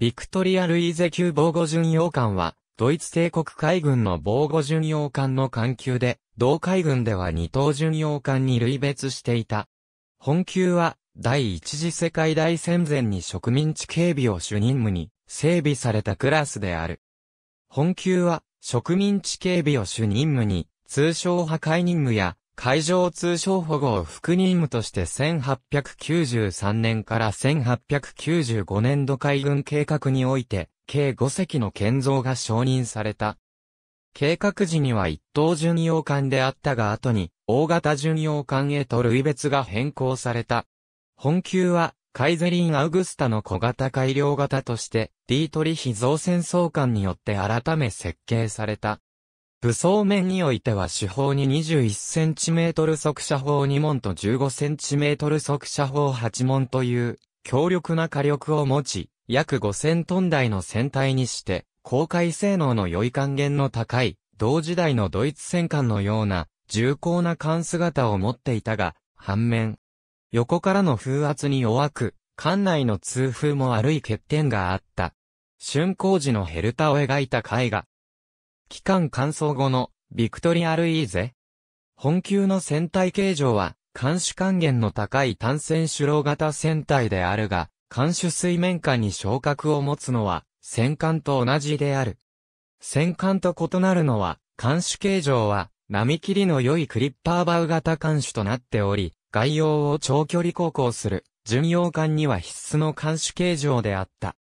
ビクトリア・ルイーゼ級防護巡洋艦は、ドイツ帝国海軍の防護巡洋艦の艦級で、同海軍では二等巡洋艦に類別していた。本級は、第一次世界大戦前に植民地警備を主任務に整備されたクラスである。本級は、植民地警備を主任務に、通称破壊任務や海上通商保護を副任務として1893年から1895年度海軍計画において、計5隻の建造が承認された。計画時には一等巡洋艦であったが後に、大型巡洋艦へと類別が変更された。本級は、カイゼリン・アウグスタの小型改良型として、ディートリヒ造船総監によって改め設計された。武装面においては手法に 21cm 速射砲2門と 15cm 速射砲8門という強力な火力を持ち、約5000トン台の船体にして、航海性能の良い還元の高い、同時代のドイツ戦艦のような重厚な艦姿を持っていたが、反面、横からの風圧に弱く、艦内の通風も悪い欠点があった。春光時のヘルタを描いた絵画、期間乾燥後のビクトリアルイーゼ。本級の船体形状は、艦首還元の高い単線主楼型船体であるが、艦首水面下に昇格を持つのは、戦艦と同じである。戦艦と異なるのは、艦首形状は、波切りの良いクリッパーバウ型艦首となっており、外洋を長距離航行する、巡洋艦には必須の艦首形状であった。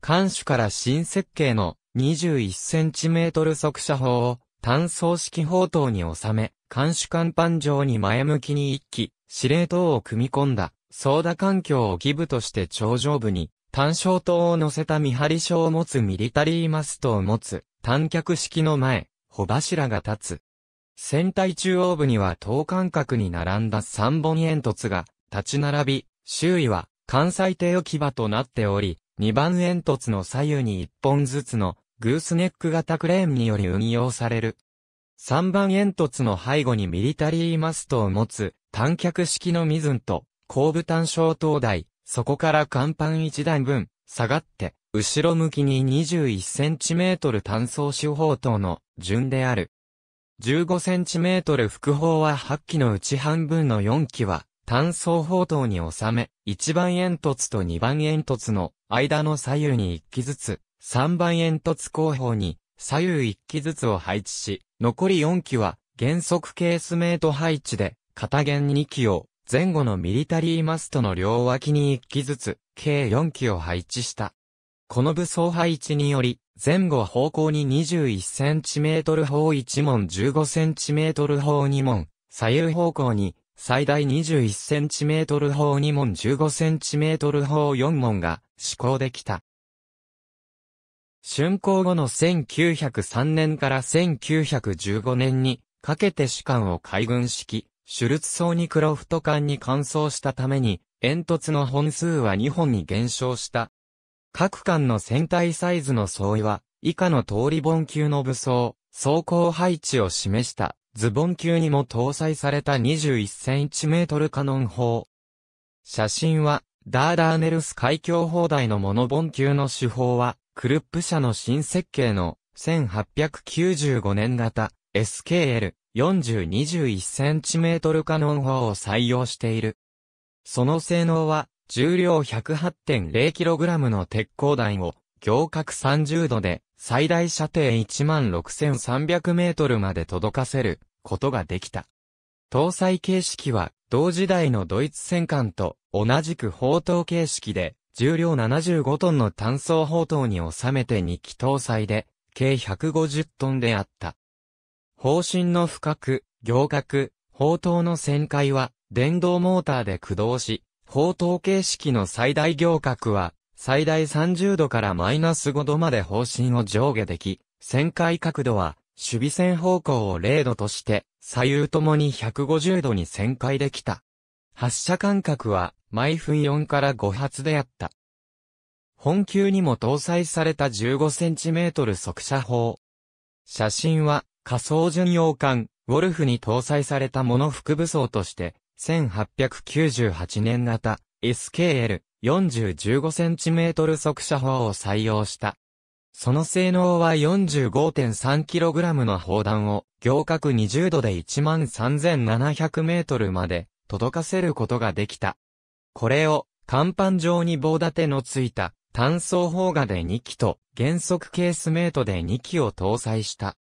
艦首から新設計の 21cm 速射砲を単装式砲塔に収め、監視艦板上に前向きに一機、司令塔を組み込んだ、操舵環境を義務として頂上部に、単焦塔を乗せた見張り所を持つミリタリーマストを持つ、単脚式の前、帆柱が立つ。船体中央部には等間隔に並んだ三本煙突が立ち並び、周囲は関西艇置き場となっており、二番煙突の左右に一本ずつのグースネック型クレーンにより運用される。3番煙突の背後にミリタリーマストを持つ、単脚式のミズンと、後部単小灯台、そこから甲板1段分、下がって、後ろ向きに 21cm 単装手法等の順である。15cm 副砲は8機のうち半分の4機は、単装砲塔に収め、1番煙突と2番煙突の間の左右に1機ずつ、3番煙突後方に左右1機ずつを配置し、残り4機は原則ケースメイト配置で、片弦2機を前後のミリタリーマストの両脇に1機ずつ、計4機を配置した。この武装配置により、前後方向に 21cm 砲1門 15cm 砲2門、左右方向に最大 21cm 砲2門 15cm 砲4門が施行できた。竣工後の1903年から1915年にかけて主艦を海軍式、シュルツソーニクロフト艦に換装したために、煙突の本数は2本に減少した。各艦の船体サイズの相違は、以下の通り盆級の武装、装甲配置を示した、ズボン級にも搭載された21センチメートルカノン砲。写真は、ダーダーネルス海峡砲台のモノボン級の手法は、クルップ社の新設計の1895年型 SKL4021cm カノン砲を採用している。その性能は重量 108.0kg の鉄鋼弾を行角30度で最大射程16300メートルまで届かせることができた。搭載形式は同時代のドイツ戦艦と同じく砲塔形式で重量75トンの単素砲塔に収めて2機搭載で、計150トンであった。砲身の深く、行角、砲塔の旋回は、電動モーターで駆動し、砲塔形式の最大行角は、最大30度からマイナス5度まで方針を上下でき、旋回角度は、守備線方向を0度として、左右ともに150度に旋回できた。発射間隔は毎分4から5発であった。本級にも搭載された 15cm 速射砲。写真は仮想巡洋艦ウォルフに搭載されたもの副武装として、1898年型 SKL 40-15cm 速射砲を採用した。その性能は 45.3kg の砲弾を、行角20度で 13,700m まで届かせることができた。これを、甲板上に棒立てのついた単装砲画で2機と原則ケースメートで2機を搭載した。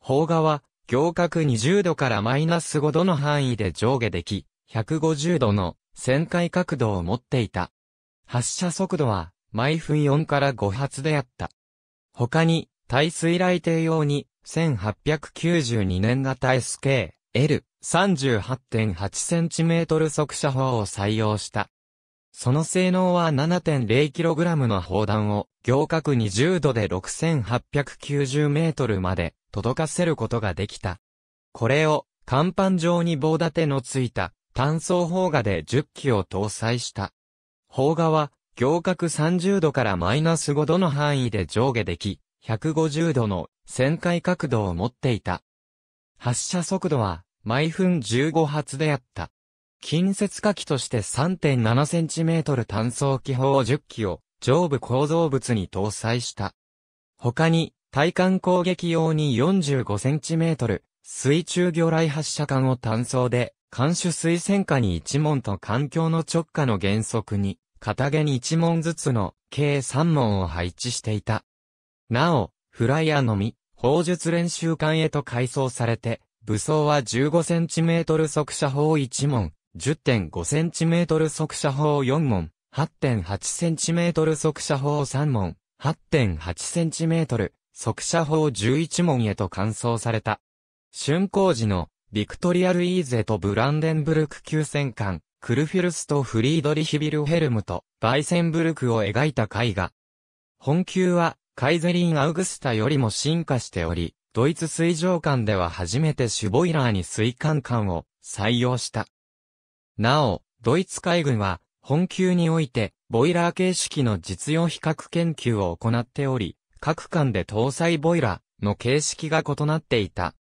砲画は、行角20度からマイナス5度の範囲で上下でき、150度の旋回角度を持っていた。発射速度は毎分4から5発であった。他に、耐水雷艇用に1892年型 SK、L、38.8cm 速射砲を採用した。その性能は 7.0kg の砲弾を行角20度で 6890m まで届かせることができた。これを甲板上に棒立てのついた単装砲画で10機を搭載した。砲画は行角30度からマイナス5度の範囲で上下でき、150度の旋回角度を持っていた。発射速度は毎分15発であった。近接火器として 3.7cm 単装機砲10機を上部構造物に搭載した。他に、対艦攻撃用に 45cm 水中魚雷発射管を単装で、艦首水戦下に1門と環境の直下の原則に、片毛に1門ずつの計3門を配置していた。なお、フライヤーのみ、砲術練習艦へと改装されて、武装は 15cm 速射砲1門、10.5cm 速射砲4門、8.8cm 速射砲3門、8.8cm 速射砲11門へと換装された。春工時のビクトリア・ルイーゼとブランデンブルク急戦艦、クルフィルスとフリードリヒビルヘルムとバイセンブルクを描いた絵画。本級はカイゼリン・アウグスタよりも進化しており、ドイツ水上艦では初めてシュボイラーに水管艦を採用した。なお、ドイツ海軍は、本級において、ボイラー形式の実用比較研究を行っており、各艦で搭載ボイラーの形式が異なっていた。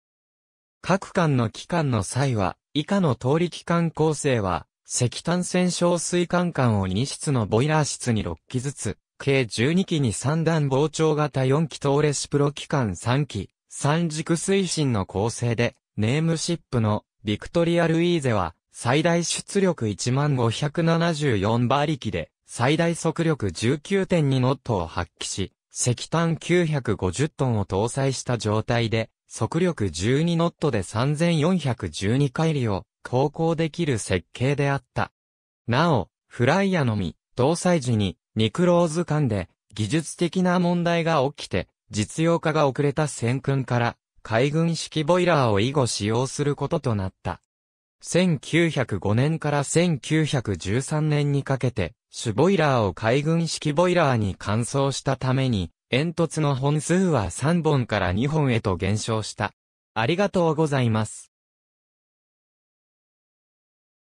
各艦の機関の際は、以下の通り機関構成は、石炭戦小水管艦を2室のボイラー室に6機ずつ、計12機に3段膨張型4機とレシプロ機関3機、三軸推進の構成で、ネームシップのビクトリア・ルイーゼは、最大出力1574馬力で、最大速力19.2ノットを発揮し、石炭950トンを搭載した状態で、速力12ノットで3412回りを航行できる設計であった。なお、フライヤのみ、搭載時に、ニクローズ間で、技術的な問題が起きて、実用化が遅れた戦訓から、海軍式ボイラーを以後使用することとなった。1905年から1913年にかけて、主ボイラーを海軍式ボイラーに換装したために、煙突の本数は3本から2本へと減少した。ありがとうございます。